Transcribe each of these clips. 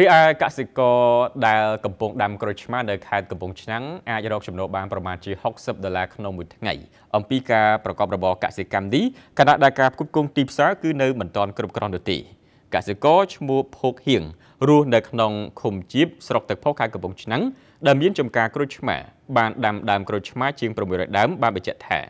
រីឯកសិករដែលកំពុងដាំក្រូចឆ្មានៅខេត្តកំពង់ឆ្នាំងអាចរកចំណូលបានប្រមាណជា60ដុល្លារក្នុងមួយថ្ងៃ អំពីការប្រកបរបរកសិកម្មនេះគណៈដែលការផ្គត់ផ្គង់ទីផ្សារគឺនៅមិនទាន់គ្រប់គ្រាន់នោះទេកសិករឈ្មោះភោគហៀងរស់នៅក្នុងឃុំជីបស្រុកទឹកផុសខេត្តកំពង់ឆ្នាំងដែលមានចំការក្រូចឆ្មា បានដាំដើមក្រូចឆ្មា ជាង600ដើមបានបញ្ជាក់ថា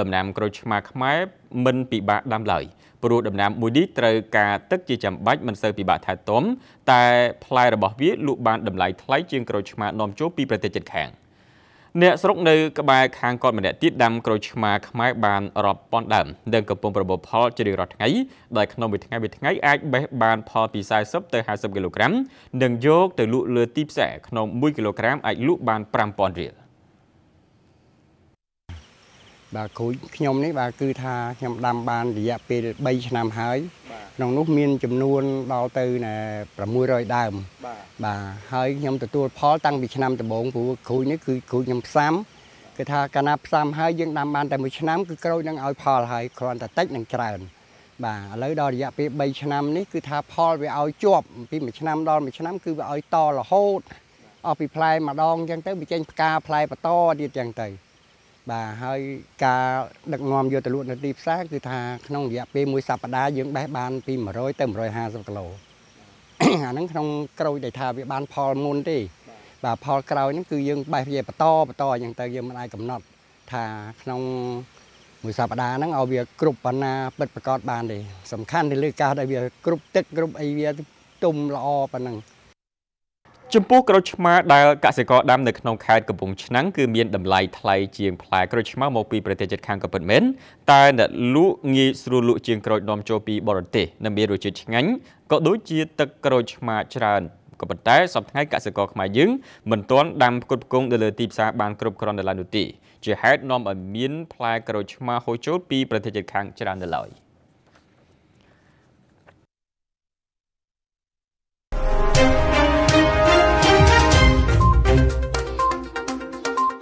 ដំណាំក្រូចឆ្មាខ្មែរមិនពិបាកដាំឡើយព្រោះដំណាំមួយនេះត្រូវការទឹកជាចាំបាច់មិនសូវពិបាកថែទាំតែផ្លែរបស់វាលក់បានតម្លៃថ្លៃជាងក្រូចឆ្មានាំចូលពីប្រទេសជិតខាង អ្នកស្រុកនៅក្បែរខាងគាត់ម្នាក់ទៀតដាំក្រូចឆ្មាខ្មែរបានរាប់ពាន់ដើមនិងកំពុងប្រមូលផលជារៀងរាល់ថ្ងៃដែលក្នុងមួយថ្ងៃមួយថ្ងៃអាចបេះបានផលពី40ទៅ50គីឡូក្រាមនិងយកទៅលក់លើទីផ្សារក្នុង1គីឡូក្រាមអាចលក់បាន5000រៀលបាទក្រូចខ្ញុំនេះបាទគឺ ថាខ្ញុំដាំបាន រយៈពេល3ឆ្នាំហើយក្នុងនោះមានចំនួនដល់ទៅ600ដើម បាទហើយខ្ញុំទទួល ផលតាំងពីឆ្នាំដំបូងព្រោះក្រូចនេះគឺក្រូចខ្ញុំផ្សាំគឺថាកាលណាផ្សាំហើយយើងដាំបានតែមួយឆ្នាំគឺក្រូចនឹងឲ្យផលហើយគ្រាន់តែតិចនឹងច្រើនបាទឥឡូវដល់រយៈពេល3ឆ្នាំនេះគឺថាផលវាឲ្យជាប់ពីមួយឆ្នាំដល់មួយឆ្នាំគឺវាឲ្យតរហូតអស់ពីផ្លែម្ដងអញ្ចឹងទៅវាចេញផ្កាផ្លែបន្តទៀតអញ្ចឹងទៅបាទហើយការដឹកនាំយកទៅលក់នៅទីផ្សារគឺថាក្នុងរយៈពេលមួយសប្តាហ៍យើងបេះបានពី100ទៅ150គីឡូអាហ្នឹងក្នុងក្រូចដែលថាវាបានផលមុនទេ បាទផលក្រោយហ្នឹងគឺយើងបេះវាបន្តបន្តអញ្ចឹងទៅយើងមិនអាចកំណត់ ថាក្នុងមួយសប្តាហ៍ហ្នឹងឲ្យវាគ្រប់បណ្ណាពិតប្រកបបានទេសំខាន់ទៅលើការដែលវាគ្រប់ទឹកគ្រប់អីវាទុំល្អប៉ុណ្ណឹងចំពោះក្រូចឆ្មាដែលកសិករដាំនៅក្នុងខេត្តកំពង់ឆ្នាំងគឺមានតម្លៃថ្លៃជាងផ្លែក្រូចឆ្មាមកពីប្រទេសជិតខាងក៏ពិតមែនតែអ្នកលក់ងាយស្រួលលក់ជាងក្រូចនាំចូលពីបរទេសនិងមានរសជាតិឆ្ងាញ់ក៏ដូចជាទឹកក្រូចឆ្មាច្រើនក៏ប៉ុន្តែសប្តាហ៍កសិករខ្មែរយើងមិនទាន់ដាំផ្គត់ផ្គង់ទៅលើទីផ្សារបានគ្រប់គ្រាន់នៅឡើយនោះទេជាហេតុនាំឲ្យមានផ្លែក្រូចឆ្មាហូរចូលពីប្រទេសជិតខាងច្រើននៅឡើយ។